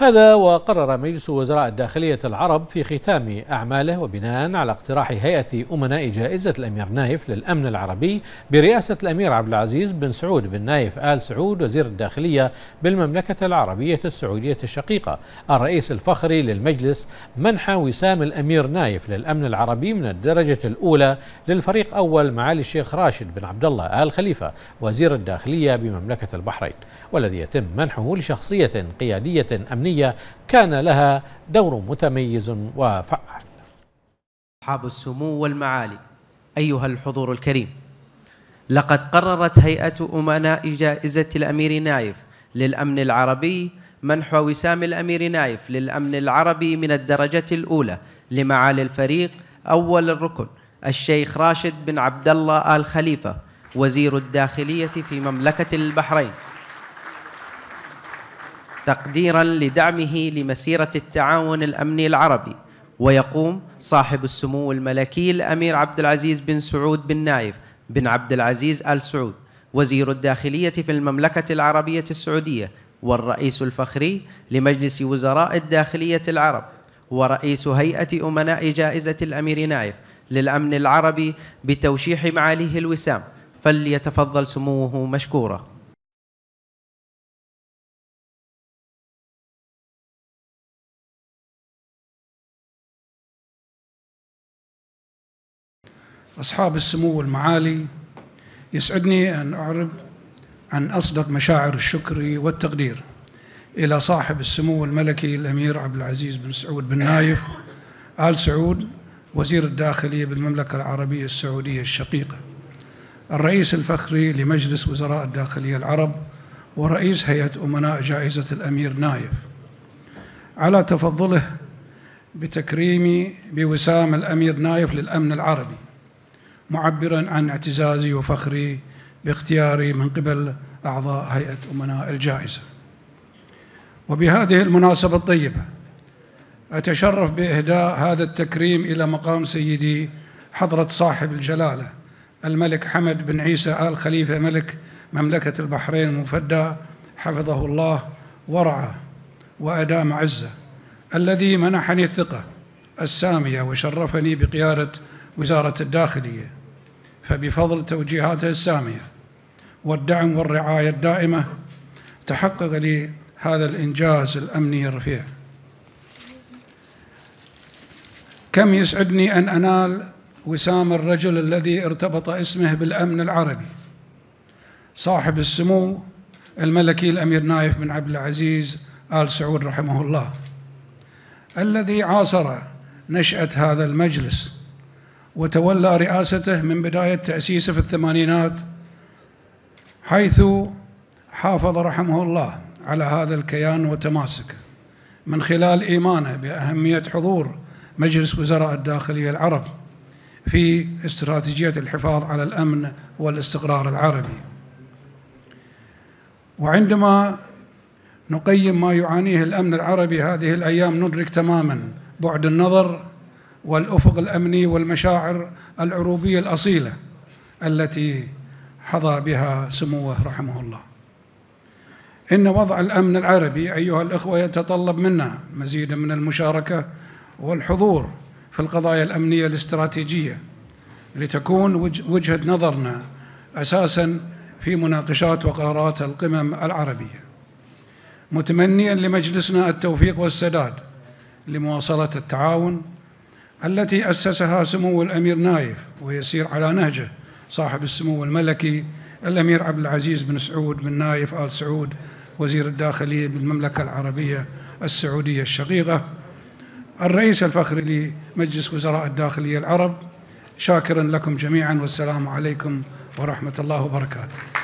هذا وقرر مجلس وزراء الداخلية العرب في ختام أعماله وبناء على اقتراح هيئة أمناء جائزة الأمير نايف للأمن العربي برئاسة الأمير عبد العزيز بن سعود بن نايف آل سعود وزير الداخلية بالمملكة العربية السعودية الشقيقة الرئيس الفخري للمجلس منحى وسام الأمير نايف للأمن العربي من الدرجة الأولى للفريق أول معالي الشيخ راشد بن عبد الله آل خليفة وزير الداخلية بمملكة البحرين والذي يتم منحه لشخصية قيادية أمنية الدولية كان لها دور متميز وفعال أصحاب السمو والمعالي أيها الحضور الكريم لقد قررت هيئة أمناء جائزة الأمير نايف للأمن العربي منح وسام الأمير نايف للأمن العربي من الدرجة الأولى لمعالي الفريق أول الركن الشيخ راشد بن عبد الله آل خليفة وزير الداخلية في مملكة البحرين تقديرا لدعمه لمسيرة التعاون الأمني العربي ويقوم صاحب السمو الملكي الأمير عبد العزيز بن سعود بن نايف بن عبد العزيز آل سعود وزير الداخلية في المملكة العربية السعودية والرئيس الفخري لمجلس وزراء الداخلية العرب ورئيس هيئة أمناء جائزة الأمير نايف للأمن العربي بتوشيح معاليه الوسام فليتفضل سموه مشكورا أصحاب السمو والمعالي يسعدني أن أعرب عن أصدق مشاعر الشكر والتقدير إلى صاحب السمو الملكي الأمير عبد العزيز بن سعود بن نايف آل سعود وزير الداخلية بالمملكة العربية السعودية الشقيقة الرئيس الفخري لمجلس وزراء الداخلية العرب ورئيس هيئة أمناء جائزة الأمير نايف على تفضله بتكريمي بوسام الأمير نايف للأمن العربي معبرا عن اعتزازي وفخري باختياري من قبل أعضاء هيئة أمناء الجائزة وبهذه المناسبة الطيبة أتشرف بإهداء هذا التكريم إلى مقام سيدي حضرة صاحب الجلالة الملك حمد بن عيسى آل خليفة ملك مملكة البحرين المفدى حفظه الله ورعاه وأدام عزه الذي منحني الثقة السامية وشرفني بقيادة وزارة الداخلية فبفضل توجيهاته السامية والدعم والرعاية الدائمة تحقق لي هذا الإنجاز الأمني الرفيع كم يسعدني أن أنال وسام الرجل الذي ارتبط اسمه بالأمن العربي صاحب السمو الملكي الأمير نايف بن عبد العزيز آل سعود رحمه الله الذي عاصر نشأة هذا المجلس وتولى رئاسته من بداية تأسيسه في الثمانينات حيث حافظ رحمه الله على هذا الكيان وتماسكه من خلال إيمانه بأهمية حضور مجلس وزراء الداخلية العرب في استراتيجية الحفاظ على الأمن والاستقرار العربي وعندما نقيم ما يعانيه الأمن العربي هذه الأيام ندرك تماما بعد النظر والأفق الأمني والمشاعر العروبية الأصيلة التي حظى بها سموه رحمه الله إن وضع الأمن العربي أيها الإخوة يتطلب منا مزيدا من المشاركة والحضور في القضايا الأمنية الاستراتيجية لتكون وجهة نظرنا أساسا في مناقشات وقرارات القمم العربية متمنيا لمجلسنا التوفيق والسداد لمواصلة التعاون التي أسسها سمو الأمير نايف ويسير على نهجه صاحب السمو الملكي الأمير عبد العزيز بن سعود بن نايف آل سعود وزير الداخلية بالمملكة العربية السعودية الشقيقة الرئيس الفخري لمجلس وزراء الداخلية العرب شاكرا لكم جميعا والسلام عليكم ورحمة الله وبركاته